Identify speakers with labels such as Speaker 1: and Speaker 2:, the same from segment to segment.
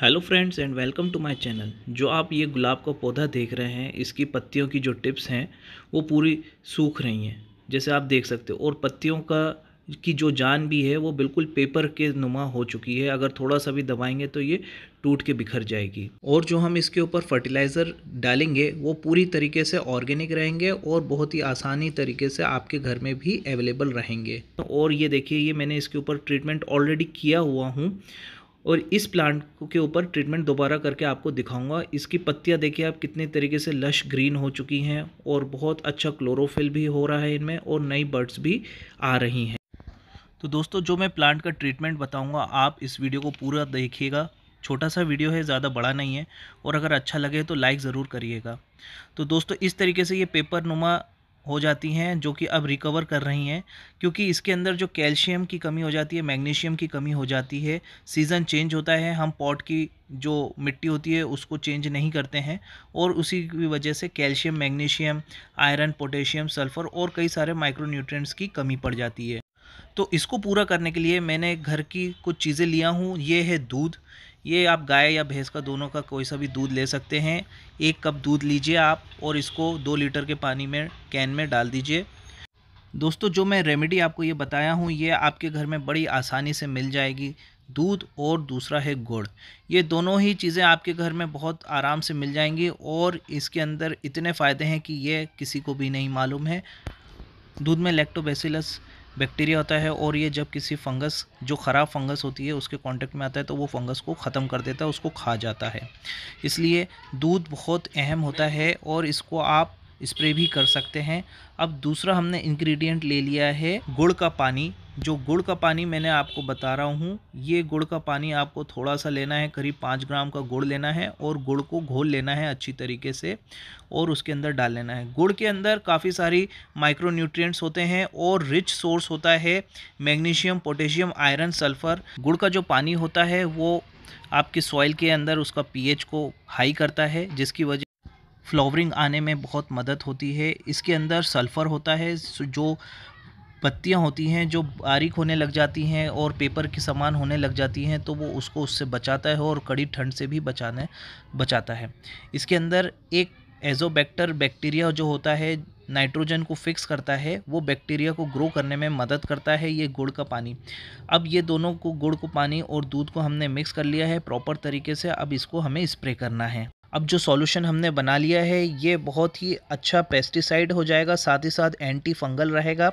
Speaker 1: hello friends and welcome to my channel जो आप ये गुलाब का पौधा देख रहे हैं इसकी पत्तियों की जो टिप्स हैं वो पूरी सूख रही हैं जैसे आप देख सकते हो और पत्तियों का की जो जान भी है वो बिल्कुल पेपर के नुमा हो चुकी है अगर थोड़ा सा भी दबाएंगे तो ये टूट के बिखर जाएगी और जो हम इसके ऊपर फर्टिलाइज़र डालेंगे वो पूरी तरीके से ऑर्गेनिक रहेंगे और बहुत ही आसानी तरीके से आपके घर में भी अवेलेबल रहेंगे और ये देखिए ये मैंने इसके ऊपर ट्रीटमेंट ऑलरेडी किया हुआ हूँ और इस प्लांट के ऊपर ट्रीटमेंट दोबारा करके आपको दिखाऊंगा इसकी पत्तियाँ देखिए आप कितने तरीके से लश ग्रीन हो चुकी हैं और बहुत अच्छा क्लोरोफिल भी हो रहा है इनमें और नई बर्ड्स भी आ रही हैं तो दोस्तों जो मैं प्लांट का ट्रीटमेंट बताऊँगा आप इस वीडियो को पूरा देखिएगा छोटा सा वीडियो है ज़्यादा बड़ा नहीं है और अगर अच्छा लगे तो लाइक ज़रूर करिएगा तो दोस्तों इस तरीके से ये पेपर नुमा हो जाती हैं जो कि अब रिकवर कर रही हैं क्योंकि इसके अंदर जो कैल्शियम की कमी हो जाती है मैग्नीशियम की कमी हो जाती है सीज़न चेंज होता है हम पॉट की जो मिट्टी होती है उसको चेंज नहीं करते हैं और उसी की वजह से calcium magnesium iron potassium sulphur और कई सारे माइक्रोन्यूट्रेंट्स की कमी पड़ जाती है तो इसको पूरा करने के लिए मैंने घर की कुछ चीज़ें लिया हूँ ये है दूध ये आप गाय या भैंस का दोनों का कोई सा भी दूध ले सकते हैं एक कप दूध लीजिए आप और इसको दो लीटर के पानी में कैन में डाल दीजिए दोस्तों जो मैं रेमेडी आपको ये बताया हूँ ये आपके घर में बड़ी आसानी से मिल जाएगी दूध और दूसरा है गुड़ ये दोनों ही चीज़ें आपके घर में बहुत आराम से मिल जाएंगी और इसके अंदर इतने फ़ायदे हैं कि ये किसी को भी नहीं मालूम है दूध में लेक्टोबेसिलस बैक्टीरिया होता है और ये जब किसी फंगस जो ख़राब फंगस होती है उसके कांटेक्ट में आता है तो वो फंगस को ख़त्म कर देता है उसको खा जाता है इसलिए दूध बहुत अहम होता है और इसको आप स्प्रे भी कर सकते हैं अब दूसरा हमने इंग्रेडिएंट ले लिया है गुड़ का पानी जो गुड़ का पानी मैंने आपको बता रहा हूँ ये गुड़ का पानी आपको थोड़ा सा लेना है करीब पाँच ग्राम का गुड़ लेना है और गुड़ को घोल लेना है अच्छी तरीके से और उसके अंदर डाल लेना है गुड़ के अंदर काफ़ी सारी माइक्रो न्यूट्रियट्स होते हैं और रिच सोर्स होता है मैग्नीशियम पोटेशियम आयरन सल्फ़र गुड़ का जो पानी होता है वो आपकी सॉइल के अंदर उसका पी को हाई करता है जिसकी वजह फ्लावरिंग आने में बहुत मदद होती है इसके अंदर सल्फ़र होता है जो पत्तियाँ होती हैं जो बारीक होने लग जाती हैं और पेपर के समान होने लग जाती हैं तो वो उसको उससे बचाता है और कड़ी ठंड से भी बचाने बचाता है इसके अंदर एक एजोबैक्टर बैक्टीरिया जो होता है नाइट्रोजन को फिक्स करता है वो बैक्टीरिया को ग्रो करने में मदद करता है ये गुड़ का पानी अब ये दोनों को गुड़ को पानी और दूध को हमने मिक्स कर लिया है प्रॉपर तरीके से अब इसको हमें स्प्रे करना है अब जो सॉल्यूशन हमने बना लिया है ये बहुत ही अच्छा पेस्टिसाइड हो जाएगा साथ ही साथ एंटी फंगल रहेगा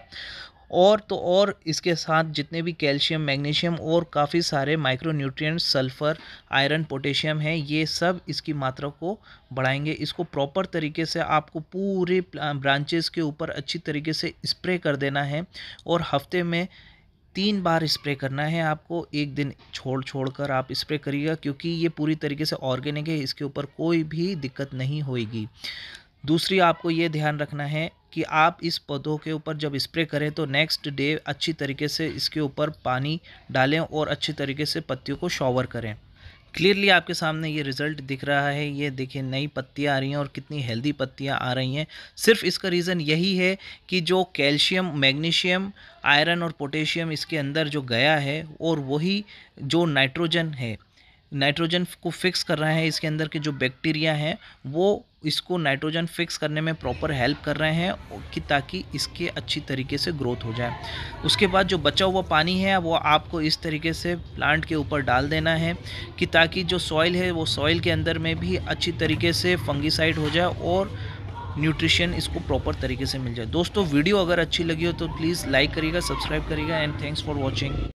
Speaker 1: और तो और इसके साथ जितने भी कैल्शियम मैग्नीशियम और काफ़ी सारे माइक्रो सल्फ़र आयरन पोटेशियम है ये सब इसकी मात्रा को बढ़ाएंगे इसको प्रॉपर तरीके से आपको पूरे ब्रांचेस के ऊपर अच्छी तरीके से स्प्रे कर देना है और हफ्ते में तीन बार स्प्रे करना है आपको एक दिन छोड़ छोड़ कर आप स्प्रे करिएगा क्योंकि ये पूरी तरीके से ऑर्गेनिक है इसके ऊपर कोई भी दिक्कत नहीं होगी दूसरी आपको ये ध्यान रखना है कि आप इस पौधों के ऊपर जब स्प्रे करें तो नेक्स्ट डे अच्छी तरीके से इसके ऊपर पानी डालें और अच्छी तरीके से पत्तियों को शॉवर करें क्लियरली आपके सामने ये रिजल्ट दिख रहा है ये देखिए नई पत्तियाँ आ रही हैं और कितनी हेल्दी पत्तियाँ आ रही हैं सिर्फ इसका रीज़न यही है कि जो कैल्शियम मैग्नीशियम आयरन और पोटेशियम इसके अंदर जो गया है और वही जो नाइट्रोजन है नाइट्रोजन को फिक्स कर रहा है इसके अंदर के जो बैक्टीरिया हैं वो इसको नाइट्रोजन फिक्स करने में प्रॉपर हेल्प कर रहे हैं कि ताकि इसके अच्छी तरीके से ग्रोथ हो जाए उसके बाद जो बचा हुआ पानी है वो आपको इस तरीके से प्लांट के ऊपर डाल देना है कि ताकि जो सॉइल है वो सॉइल के अंदर में भी अच्छी तरीके से फंगिसाइड हो जाए और न्यूट्रिशन इसको प्रॉपर तरीके से मिल जाए दोस्तों वीडियो अगर अच्छी लगी हो तो प्लीज़ लाइक करिएगा सब्सक्राइब करिएगा एंड थैंक्स फॉर वॉचिंग